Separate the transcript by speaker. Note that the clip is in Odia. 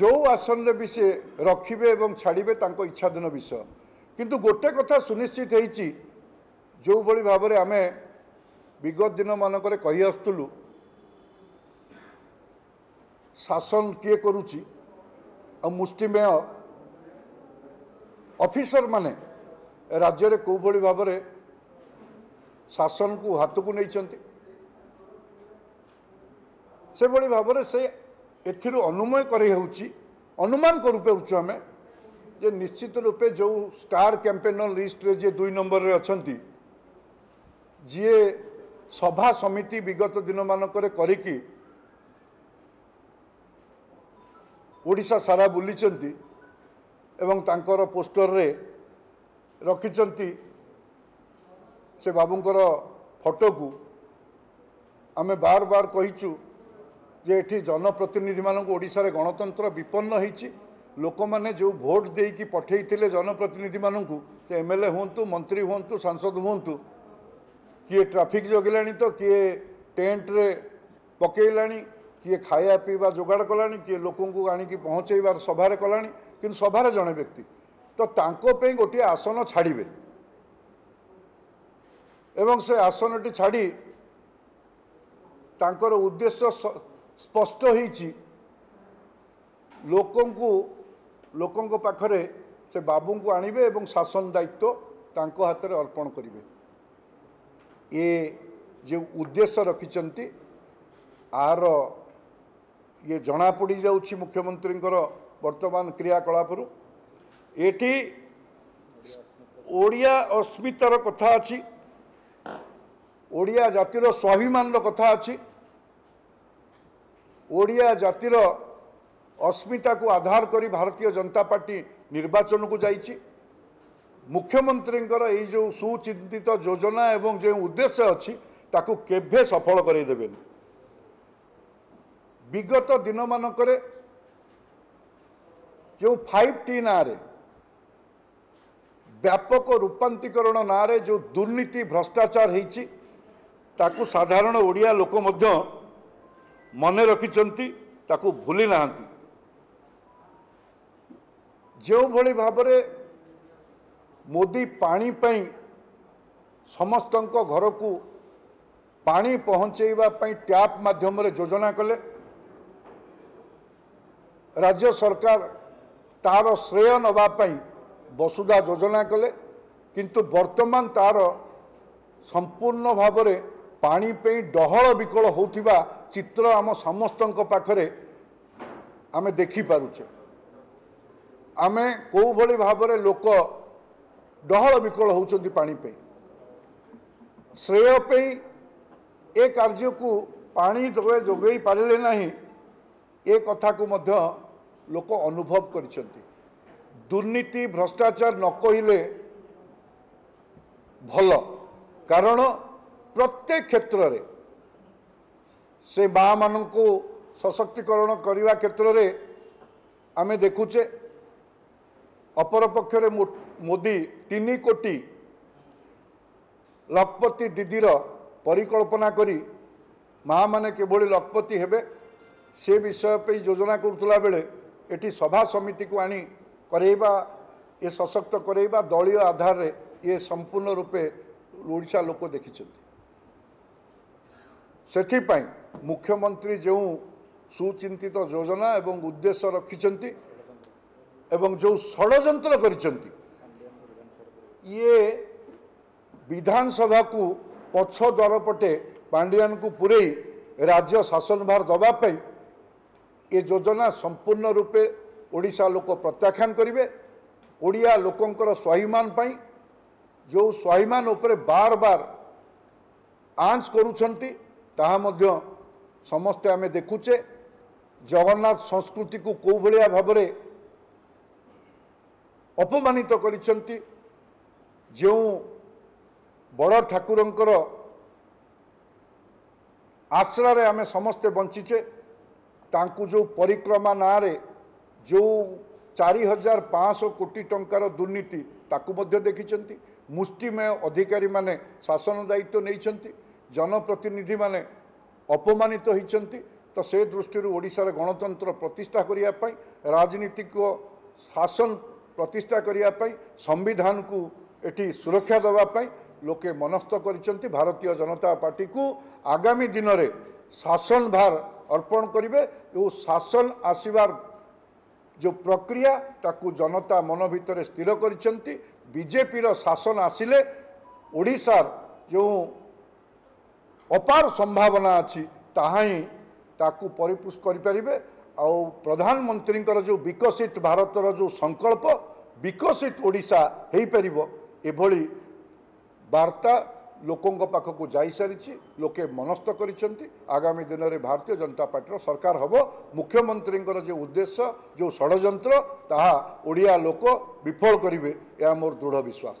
Speaker 1: ଯେଉଁ ଆସନରେ ବି ସେ ରଖିବେ ଏବଂ ଛାଡ଼ିବେ ତାଙ୍କ ଇଚ୍ଛାଧୀନ ବିଷୟ କିନ୍ତୁ ଗୋଟେ କଥା ସୁନିଶ୍ଚିତ ହେଇଛି ଯେଉଁଭଳି ଭାବରେ ଆମେ ବିଗତ ଦିନମାନଙ୍କରେ କହିଆସୁଥିଲୁ ଶାସନ କିଏ କରୁଛି ଆଉ ମୁଷ୍ଟିମେୟ ଅଫିସରମାନେ ରାଜ୍ୟରେ କେଉଁଭଳି ଭାବରେ ଶାସନକୁ ହାତକୁ ନେଇଛନ୍ତି ସେଭଳି ଭାବରେ ସେ ଏଥିରୁ ଅନୁମୟ କରି ହେଉଛି ଅନୁମାନ କରିପାରୁଛୁ ଆମେ ଯେ ନିଶ୍ଚିତ ରୂପେ ଯେଉଁ ଷ୍ଟାର କ୍ୟାମ୍ପେନର ଲିଷ୍ଟରେ ଯିଏ ଦୁଇ ନମ୍ବରରେ ଅଛନ୍ତି ଯିଏ ସଭା ସମିତି ବିଗତ ଦିନମାନଙ୍କରେ କରିକି ଓଡ଼ିଶା ସାରା ବୁଲିଛନ୍ତି ଏବଂ ତାଙ୍କର ପୋଷ୍ଟରରେ ରଖିଛନ୍ତି ସେ ବାବୁଙ୍କର ଫଟୋକୁ ଆମେ ବାର ବାର କହିଛୁ जे ये जनप्रतिनिधि मानशार गणतंत्र विपन्न होने जो भोट दे कि पठे जनप्रतिनिधि मानू एम एल ए हूँ मंत्री हूँ सांसद हूँ किए ट्राफिक जगिले तो किए टेन्ट्रे पकला किए खाया पीवा जोगाड़ कला किए लोक आँचेबार सभार कला कि सभार जड़े व्यक्ति तो गोटे आसन छाड़े एवं से आसनटी छाड़ उद्देश्य ସ୍ପଷ୍ଟ ହୋଇଛି ଲୋକଙ୍କୁ ଲୋକଙ୍କ ପାଖରେ ସେ ବାବୁଙ୍କୁ ଆଣିବେ ଏବଂ ଶାସନ ଦାୟିତ୍ୱ ତାଙ୍କ ହାତରେ ଅର୍ପଣ କରିବେ ଏ ଯେଉଁ ଉଦ୍ଦେଶ୍ୟ ରଖିଛନ୍ତି ଆର ଇଏ ଜଣାପଡ଼ି ଯାଉଛି ମୁଖ୍ୟମନ୍ତ୍ରୀଙ୍କର ବର୍ତ୍ତମାନ କ୍ରିୟାକଳାପରୁ ଏଠି ଓଡ଼ିଆ ଅସ୍ମିତାର କଥା ଅଛି ଓଡ଼ିଆ ଜାତିର ସ୍ୱାଭିମାନର କଥା ଅଛି ଓଡ଼ିଆ ଜାତିର ଅସ୍ମିତାକୁ ଆଧାର କରି ଭାରତୀୟ ଜନତା ପାର୍ଟି ନିର୍ବାଚନକୁ ଯାଇଛି ମୁଖ୍ୟମନ୍ତ୍ରୀଙ୍କର ଏଇ ଯେଉଁ ସୁଚିନ୍ତିତ ଯୋଜନା ଏବଂ ଯେଉଁ ଉଦ୍ଦେଶ୍ୟ ଅଛି ତାକୁ କେବେ ସଫଳ କରାଇଦେବେନି ବିଗତ ଦିନମାନଙ୍କରେ ଯେଉଁ ଫାଇଭ୍ ଟି ନାଁରେ ବ୍ୟାପକ ରୂପାନ୍ତିକରଣ ନାଁରେ ଯେଉଁ ଦୁର୍ନୀତି ଭ୍ରଷ୍ଟାଚାର ହୋଇଛି ତାକୁ ସାଧାରଣ ଓଡ଼ିଆ ଲୋକ ମଧ୍ୟ ମନେ ରଖିଛନ୍ତି ତାକୁ ଭୁଲି ନାହାନ୍ତି ଯେଉଁଭଳି ଭାବରେ ମୋଦି ପାଣି ପାଇଁ ସମସ୍ତଙ୍କ ଘରକୁ ପାଣି ପହଞ୍ଚାଇବା ପାଇଁ ଟ୍ୟାପ୍ ମାଧ୍ୟମରେ ଯୋଜନା କଲେ ରାଜ୍ୟ ସରକାର ତାର ଶ୍ରେୟ ନେବା ପାଇଁ ବସୁଧା ଯୋଜନା କଲେ କିନ୍ତୁ ବର୍ତ୍ତମାନ ତାର ସମ୍ପୂର୍ଣ୍ଣ ଭାବରେ ପାଣି ପାଇଁ ଡହଳ ବିକଳ ହେଉଥିବା ଚିତ୍ର ଆମ ସମସ୍ତଙ୍କ ପାଖରେ ଆମେ ଦେଖିପାରୁଛେ ଆମେ କେଉଁଭଳି ଭାବରେ ଲୋକ ଡହଳ ବିକଳ ହେଉଛନ୍ତି ପାଣି ପାଇଁ ଶ୍ରେୟ ପାଇଁ ଏ କାର୍ଯ୍ୟକୁ ପାଣି ଯୋଗାଇ ପାରିଲେ ନାହିଁ ଏ କଥାକୁ ମଧ୍ୟ ଲୋକ ଅନୁଭବ କରିଛନ୍ତି ଦୁର୍ନୀତି ଭ୍ରଷ୍ଟାଚାର ନ କହିଲେ ଭଲ କାରଣ ପ୍ରତ୍ୟେକ କ୍ଷେତ୍ରରେ ସେ ମାମାନଙ୍କୁ ସଶକ୍ତିକରଣ କରିବା କ୍ଷେତ୍ରରେ ଆମେ ଦେଖୁଛେ ଅପରପକ୍ଷରେ ମୋଦି ତିନି କୋଟି ଲଖପତି ଦିଦିର ପରିକଳ୍ପନା କରି ମାମାନେ କିଭଳି ଲଖପତି ହେବେ ସେ ବିଷୟ ପାଇଁ ଯୋଜନା କରୁଥିଲା ବେଳେ ଏଠି ସଭା ସମିତିକୁ ଆଣି କରେଇବା ଇଏ ସଶକ୍ତ କରେଇବା ଦଳୀୟ ଆଧାରରେ ଇଏ ସମ୍ପୂର୍ଣ୍ଣ ରୂପେ ଓଡ଼ିଶା ଲୋକ ଦେଖିଛନ୍ତି ସେଥିପାଇଁ ମୁଖ୍ୟମନ୍ତ୍ରୀ ଯେଉଁ ସୁଚିନ୍ତିତ ଯୋଜନା ଏବଂ ଉଦ୍ଦେଶ୍ୟ ରଖିଛନ୍ତି ଏବଂ ଯେଉଁ ଷଡ଼ଯନ୍ତ୍ର କରିଛନ୍ତି ଇଏ ବିଧାନସଭାକୁ ପଛ ପଟେ ପାଣ୍ଡିଆନଙ୍କୁ ପୁରେଇ ରାଜ୍ୟ ଶାସନ ଭାର ଦେବା ପାଇଁ ଏ ଯୋଜନା ସମ୍ପୂର୍ଣ୍ଣ ରୂପେ ଓଡ଼ିଶା ଲୋକ ପ୍ରତ୍ୟାଖ୍ୟାନ କରିବେ ଓଡ଼ିଆ ଲୋକଙ୍କର ସ୍ୱାଭିମାନ ପାଇଁ ଯେଉଁ ସ୍ୱାଭିମାନ ଉପରେ ବାର ବାର ଆଞ୍ଚ କରୁଛନ୍ତି ତାହା ମଧ୍ୟ ସମସ୍ତେ ଆମେ ଦେଖୁଛେ ଜଗନ୍ନାଥ ସଂସ୍କୃତିକୁ କେଉଁ ଭଳିଆ ଭାବରେ ଅପମାନିତ କରିଛନ୍ତି ଯେଉଁ ବଡ଼ ଠାକୁରଙ୍କର ଆଶ୍ରାରେ ଆମେ ସମସ୍ତେ ବଞ୍ଚିଛେ ତାଙ୍କୁ ଯେଉଁ ପରିକ୍ରମା ନାଁରେ ଯେଉଁ ଚାରି ହଜାର ପାଞ୍ଚଶହ କୋଟି ଟଙ୍କାର ଦୁର୍ନୀତି ତାକୁ ମଧ୍ୟ ଦେଖିଛନ୍ତି ମୁଷ୍ଟିମେୟ ଅଧିକାରୀମାନେ ଶାସନ ଦାୟିତ୍ୱ ନେଇଛନ୍ତି ଜନପ୍ରତିନିଧିମାନେ ଅପମାନିତ ହୋଇଛନ୍ତି ତ ସେ ଦୃଷ୍ଟିରୁ ଓଡ଼ିଶାରେ ଗଣତନ୍ତ୍ର ପ୍ରତିଷ୍ଠା କରିବା ପାଇଁ ରାଜନୀତିକ ଶାସନ ପ୍ରତିଷ୍ଠା କରିବା ପାଇଁ ସମ୍ବିଧାନକୁ ଏଠି ସୁରକ୍ଷା ଦେବା ପାଇଁ ଲୋକେ ମନସ୍ଥ କରିଛନ୍ତି ଭାରତୀୟ ଜନତା ପାର୍ଟିକୁ ଆଗାମୀ ଦିନରେ ଶାସନ ଭାର ଅର୍ପଣ କରିବେ ଏବଂ ଶାସନ ଆସିବାର ଯେଉଁ ପ୍ରକ୍ରିୟା ତାକୁ ଜନତା ମନ ଭିତରେ ସ୍ଥିର କରିଛନ୍ତି ବିଜେପିର ଶାସନ ଆସିଲେ ଓଡ଼ିଶାର ଯେଉଁ ଅପାର ସମ୍ଭାବନା ଅଛି ତାହା ହିଁ ତାକୁ ପରିପୃଷ୍ଟ କରିପାରିବେ ଆଉ ପ୍ରଧାନମନ୍ତ୍ରୀଙ୍କର ଯେଉଁ ବିକଶିତ ଭାରତର ଯେଉଁ ସଂକଳ୍ପ ବିକଶିତ ଓଡ଼ିଶା ହୋଇପାରିବ ଏଭଳି ବାର୍ତ୍ତା ଲୋକଙ୍କ ପାଖକୁ ଯାଇସାରିଛି ଲୋକେ ମନସ୍ଥ କରିଛନ୍ତି ଆଗାମୀ ଦିନରେ ଭାରତୀୟ ଜନତା ପାର୍ଟିର ସରକାର ହେବ ମୁଖ୍ୟମନ୍ତ୍ରୀଙ୍କର ଯେଉଁ ଉଦ୍ଦେଶ୍ୟ ଯେଉଁ ଷଡ଼ଯନ୍ତ୍ର ତାହା ଓଡ଼ିଆ ଲୋକ ବିଫଳ କରିବେ ଏହା ମୋର ଦୃଢ଼ ବିଶ୍ୱାସ